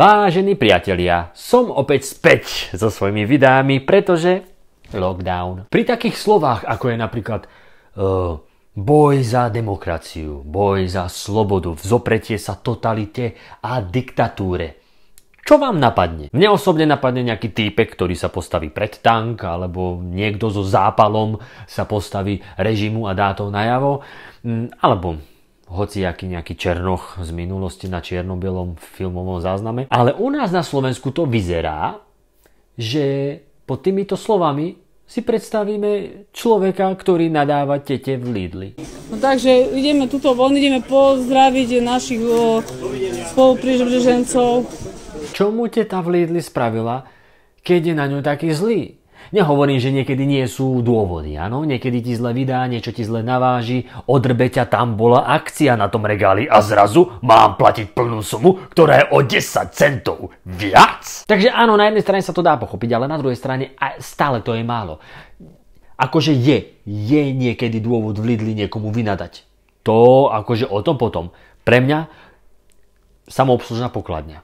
Vážení priatelia, som opäť späť so svojimi videami, pretože lockdown. Pri takých slovách, ako je napríklad uh, boj za demokraciu, boj za slobodu, vzopretie sa totalite a diktatúre. Čo vám napadne? Mne osobne napadne nejaký týpek, ktorý sa postaví pred tank, alebo niekto so zápalom sa postaví režimu a dá to najavo, mm, alebo hociaký nejaký černoch z minulosti na čierno-bielom filmovom zázname. Ale u nás na Slovensku to vyzerá, že pod týmito slovami si predstavíme človeka, ktorý nadáva tete v Lidli. No takže ideme tuto von, ideme pozdraviť našich spoluprižbežencov. Čo mu teta v Lidli spravila, keď je na ňu taký zlý? Nehovorím, že niekedy nie sú dôvody, áno? Niekedy ti zle vydá, niečo ti zle naváži, odrbe ťa, tam bola akcia na tom regáli a zrazu mám platiť plnú sumu, ktorá je o 10 centov viac? Takže áno, na jednej strane sa to dá pochopiť, ale na druhej strane stále to je málo. Akože je, je niekedy dôvod v Lidli niekomu vynadať. To akože o tom potom. Pre mňa samoobslužná pokladňa.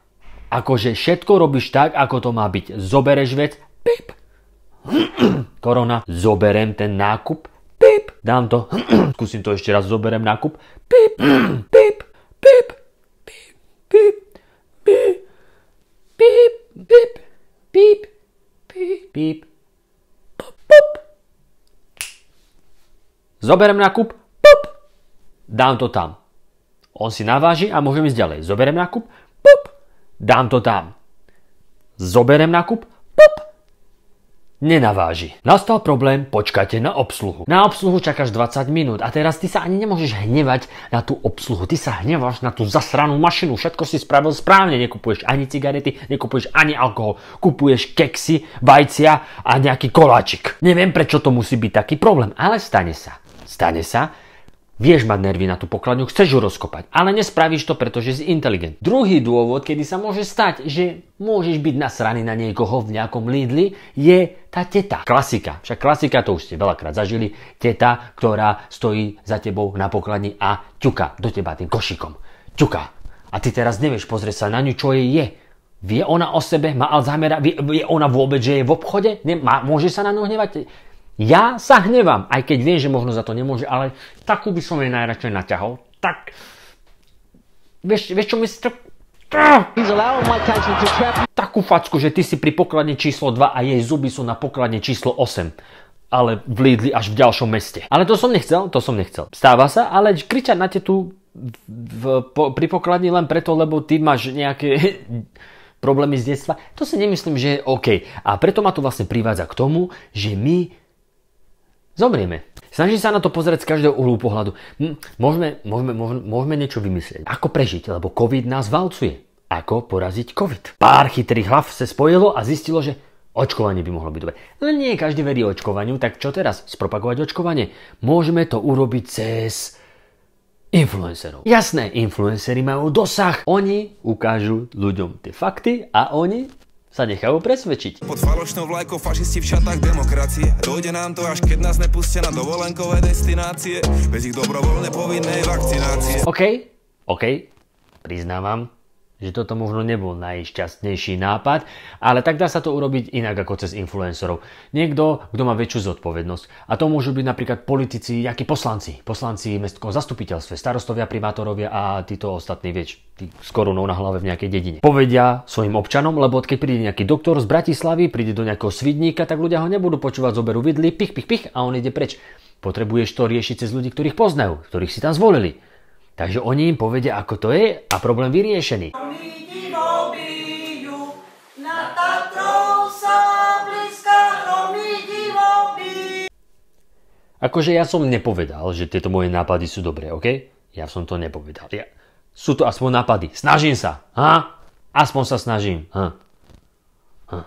Akože všetko robíš tak, ako to má byť. Zobereš vec, pip, korona, zoberem ten nákup, pip, dám to, skúsim to ešte raz, zoberem nákup, pip, pip, pip, pip, pip, pip, pip, pip, pip, pip, pip, Zoberem nákup, pop, dám to tam. On si naváži a môžem ísť ďalej. Zoberem nákup, pop, dám to tam. Zoberem nákup, pop, nenaváži. Nastal problém, počkajte na obsluhu. Na obsluhu čakáš 20 minút a teraz ty sa ani nemôžeš hnevať na tú obsluhu. Ty sa hneváš na tú zasranú mašinu. Všetko si spravil správne. Nekupuješ ani cigarety, nekupuješ ani alkohol. Kupuješ keksy, vajcia a nejaký koláčik. Neviem, prečo to musí byť taký problém, ale stane sa. Stane sa, Vieš mať nervy na tú pokladňu, chceš ju rozkopať, ale nespravíš to, pretože si inteligent. Druhý dôvod, kedy sa môže stať, že môžeš byť nasraný na niekoho v nejakom Lidli, je tá teta. Klasika. Však klasika to už ste veľakrát zažili. Teta, ktorá stojí za tebou na pokladni a ťuka do teba tým košikom. Ťuka. A ty teraz nevieš pozrieť sa na ňu, čo jej je. Vie ona o sebe? Má Alzheimera? Vie, vie ona vôbec, že je v obchode? môže sa na ňu hnevať? Ja sa hnevám, aj keď viem, že možno za to nemôže, ale takú by som jej najradšej naťahol. Tak... Vieš, vieš čo myslíš? Takú facku, že ty si pri pokladne číslo 2 a jej zuby sú na pokladne číslo 8 ale v Lidli až v ďalšom meste. Ale to som nechcel, to som nechcel. Stáva sa, ale kričať na tetu v, po, pri pokladni len preto, lebo ty máš nejaké problémy z detstva, to si nemyslím, že je OK. A preto ma to vlastne privádza k tomu, že my Zomrieme. Snažím sa na to pozrieť z každého uhlu pohľadu. môžeme, môžeme, môžeme, môžeme niečo vymyslieť. Ako prežiť, lebo COVID nás valcuje. Ako poraziť COVID. Pár chytrých hlav sa spojilo a zistilo, že očkovanie by mohlo byť dobre. Len nie každý verí očkovaniu, tak čo teraz? Spropagovať očkovanie? Môžeme to urobiť cez influencerov. Jasné, influencery majú dosah. Oni ukážu ľuďom tie fakty a oni sa nechajú presvedčiť. Pod falošnou vlajkou fašisti v šatách demokracie. Dojde nám to, až keď nás nepustia na dovolenkové destinácie. Bez ich dobrovoľne povinnej vakcinácie. OK, OK, priznávam, že toto možno nebol najšťastnejší nápad, ale tak dá sa to urobiť inak ako cez influencerov. Niekto, kto má väčšiu zodpovednosť. A to môžu byť napríklad politici, jakí poslanci. Poslanci mestského zastupiteľstve, starostovia, primátorovia a títo ostatní, vieš, tí s korunou na hlave v nejakej dedine. Povedia svojim občanom, lebo keď príde nejaký doktor z Bratislavy, príde do nejakého svidníka, tak ľudia ho nebudú počúvať, zoberú vidly, pich, pich, pich a on ide preč. Potrebuješ to riešiť cez ľudí, ktorých poznajú, ktorých si tam zvolili. Takže oni im povedia, ako to je a problém vyriešený. Akože ja som nepovedal, že tieto moje nápady sú dobré, OK? Ja som to nepovedal. Ja... Sú to aspoň nápady. Snažím sa. Ha? Aspoň sa snažím. Ha? Ha.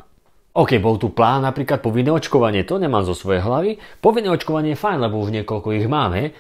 OK, bol tu plán napríklad povinné očkovanie, to nemám zo svojej hlavy. Povinné očkovanie je fajn, lebo už niekoľko ich máme,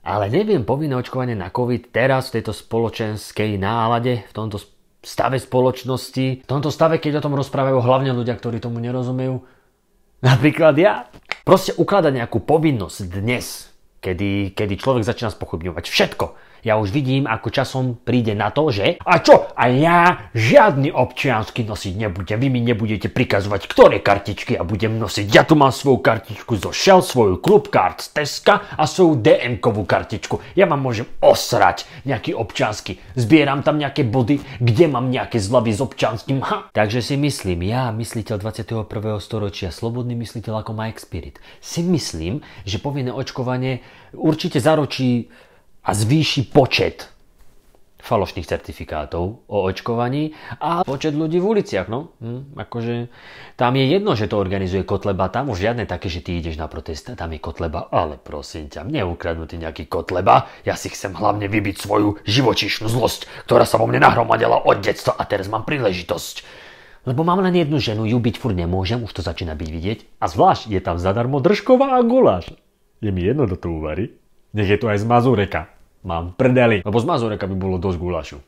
ale neviem povinné očkovanie na COVID teraz v tejto spoločenskej nálade, v tomto stave spoločnosti, v tomto stave, keď o tom rozprávajú hlavne ľudia, ktorí tomu nerozumejú. Napríklad ja. Proste ukladať nejakú povinnosť dnes, kedy, kedy človek začína spochybňovať všetko. Ja už vidím, ako časom príde na to, že a čo, a ja žiadny občiansky nosiť nebudem. Vy mi nebudete prikazovať, ktoré kartičky ja budem nosiť. Ja tu mám svoju kartičku zo Shell, svoju Club Card z Teska a svoju DM-kovú kartičku. Ja vám môžem osrať nejaký občiansky. Zbieram tam nejaké body, kde mám nejaké zľavy s občianským. Ha. Takže si myslím, ja, mysliteľ 21. storočia, slobodný mysliteľ ako Mike Spirit, si myslím, že povinné očkovanie určite zaručí a zvýši počet falošných certifikátov o očkovaní a počet ľudí v uliciach. No, hm, akože tam je jedno, že to organizuje Kotleba, tam už žiadne také, že ty ideš na protest, tam je Kotleba, ale prosím ťa, ukradnú ty nejaký Kotleba, ja si chcem hlavne vybiť svoju živočíšnu zlosť, ktorá sa vo mne nahromadila od detstva a teraz mám príležitosť. Lebo mám len jednu ženu, ju byť furt nemôžem, už to začína byť vidieť. A zvlášť je tam zadarmo držková a guláš. Je mi jedno, do to uvarí. Nech je to aj z Mazureka. Mám prdeli. Lebo z Mazureka by bolo dosť gulašu.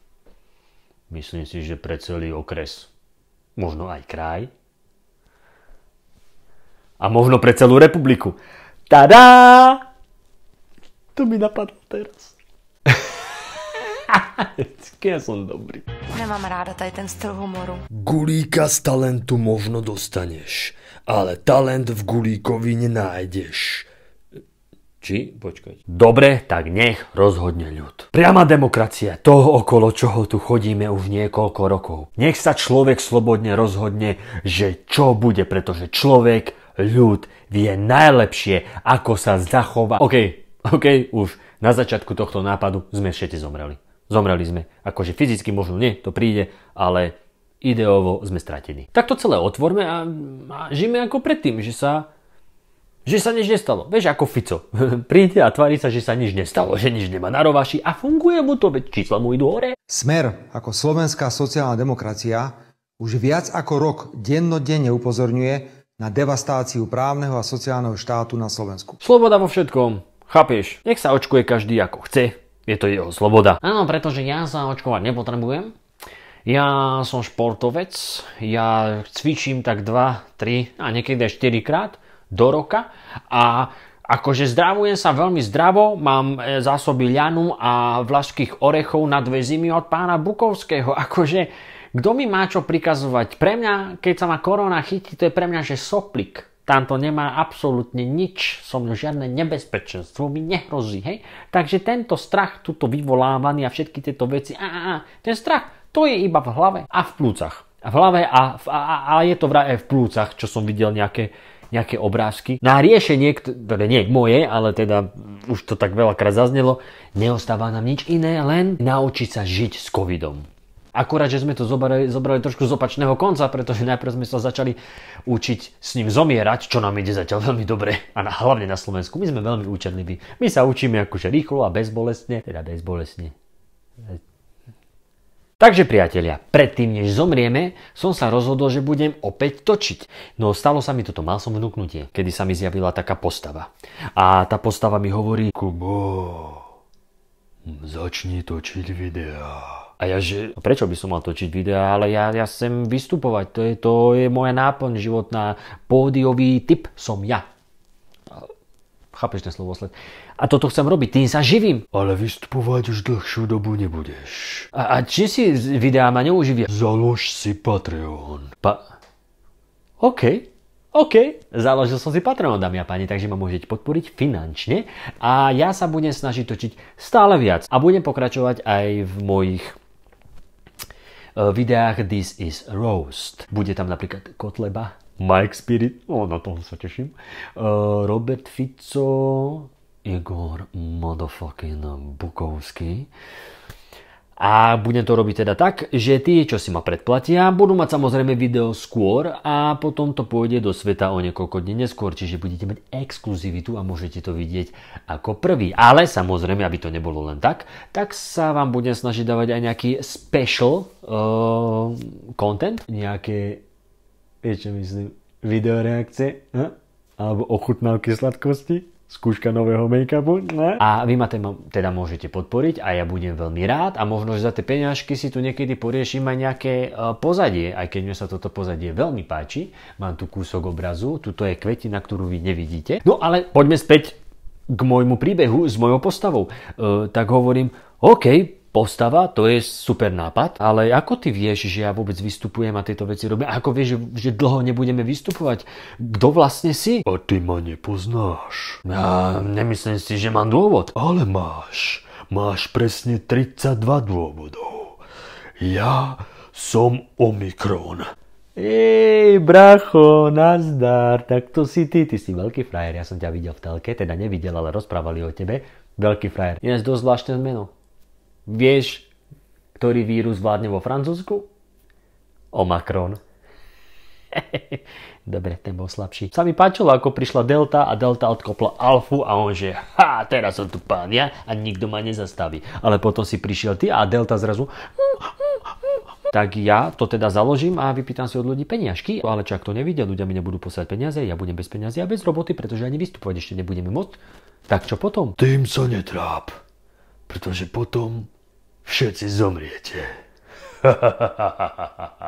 Myslím si, že pre celý okres. Možno aj kraj. A možno pre celú republiku. Tadá! To mi napadlo teraz. ja som dobrý. Nemám ráda tady ten styl humoru. Gulíka z talentu možno dostaneš, ale talent v gulíkovi nenájdeš. Či, počkať. Dobre, tak nech rozhodne ľud. Priama demokracia, To, okolo čoho tu chodíme už niekoľko rokov. Nech sa človek slobodne rozhodne, že čo bude, pretože človek, ľud, vie najlepšie, ako sa zachová. OK, OK, už na začiatku tohto nápadu sme všetci zomreli. Zomreli sme. Akože fyzicky možno nie, to príde, ale ideovo sme stratení. Tak to celé otvorme a, a žijeme ako predtým, že sa že sa nič nestalo. Vieš, ako Fico. Príde a tvári sa, že sa nič nestalo, že nič nemá na rovaši a funguje mu to, veď čísla mu idú hore. Smer ako slovenská sociálna demokracia už viac ako rok dennodenne upozorňuje na devastáciu právneho a sociálneho štátu na Slovensku. Sloboda vo všetkom. Chápieš? Nech sa očkuje každý ako chce. Je to jeho sloboda. Áno, pretože ja sa očkovať nepotrebujem. Ja som športovec. Ja cvičím tak 2, 3 a niekedy aj 4 krát do roka a akože zdravujem sa veľmi zdravo, mám e, zásoby ľanu a vlašských orechov na dve zimy od pána Bukovského, akože kto mi má čo prikazovať? Pre mňa, keď sa ma korona chytí, to je pre mňa, že soplik. Tamto nemá absolútne nič, som žiadne nebezpečenstvo, mi nehrozí, hej? Takže tento strach, tuto vyvolávaný a všetky tieto veci, á, á, ten strach, to je iba v hlave a v plúcach. V hlave a, a, a, a je to vraj aj v plúcach, čo som videl nejaké nejaké obrázky. Na riešenie, ktoré teda nie je moje, ale teda už to tak veľakrát zaznelo, neostáva nám nič iné, len naučiť sa žiť s covidom. Akurát, že sme to zobrali, zobrali trošku z opačného konca, pretože najprv sme sa začali učiť s ním zomierať, čo nám ide zatiaľ veľmi dobre. A na, hlavne na Slovensku, my sme veľmi účenliví. My sa učíme akože rýchlo a bezbolestne, teda bezbolestne. Takže priatelia, predtým než zomrieme, som sa rozhodol, že budem opäť točiť. No stalo sa mi toto, mal som vnúknutie, kedy sa mi zjavila taká postava. A tá postava mi hovorí, Kubo, začni točiť videá. A ja že, no, prečo by som mal točiť videá, ale ja, ja chcem vystupovať, to je, to je moja náplň životná, pódiový typ som ja. Chápeš ten slovosled? A toto chcem robiť, tým sa živím. Ale vystupovať už dlhšiu dobu nebudeš. A, a či si videá ma neuživia? Založ si Patreon. Pa... OK, OK, založil som si Patreon, dámy a páni, takže ma môžete podporiť finančne a ja sa budem snažiť točiť stále viac a budem pokračovať aj v mojich e, videách This is Roast. Bude tam napríklad Kotleba, Mike Spirit, o, na toho sa teším. Uh, Robert Fico, Igor motherfucking Bukovský. A budem to robiť teda tak, že tí, čo si ma predplatia, budú mať samozrejme video skôr a potom to pôjde do sveta o niekoľko dní neskôr, čiže budete mať exkluzivitu a môžete to vidieť ako prvý. Ale samozrejme, aby to nebolo len tak, tak sa vám budem snažiť dávať aj nejaký special uh, content, nejaké vieš čo myslím, videoreakcie, hm? alebo ochutnávky sladkosti, skúška nového make-upu. Ne? A vy ma teda, teda môžete podporiť a ja budem veľmi rád a možno, že za tie peňažky si tu niekedy poriešim aj nejaké e, pozadie, aj keď mi sa toto pozadie veľmi páči. Mám tu kúsok obrazu, tuto je kvetina, ktorú vy nevidíte. No ale poďme späť k môjmu príbehu s mojou postavou. E, tak hovorím, OK, postava, to je super nápad, ale ako ty vieš, že ja vôbec vystupujem a tieto veci robím? Ako vieš, že, že dlho nebudeme vystupovať? Kto vlastne si? A ty ma nepoznáš. Ja nemyslím si, že mám dôvod. Ale máš. Máš presne 32 dôvodov. Ja som Omikron. Ej, bracho, nazdar, tak to si ty, ty si veľký frajer, ja som ťa videl v telke, teda nevidel, ale rozprávali o tebe, veľký frajer. je dosť zvláštne meno. Vieš, ktorý vírus vládne vo Francúzsku? Omakron. Dobre, ten bol slabší. Sa mi páčilo, ako prišla Delta a Delta odkopla Alfu a on že ha, teraz som tu pán ja a nikto ma nezastaví. Ale potom si prišiel ty a Delta zrazu tak ja to teda založím a vypýtam si od ľudí peniažky. Ale čak to nevidia, ľudia mi nebudú posielať peniaze, ja budem bez peniazy a bez roboty, pretože ani vystupovať ešte nebudeme môcť. Tak čo potom? Tým sa netráp, pretože potom všetci zomriete.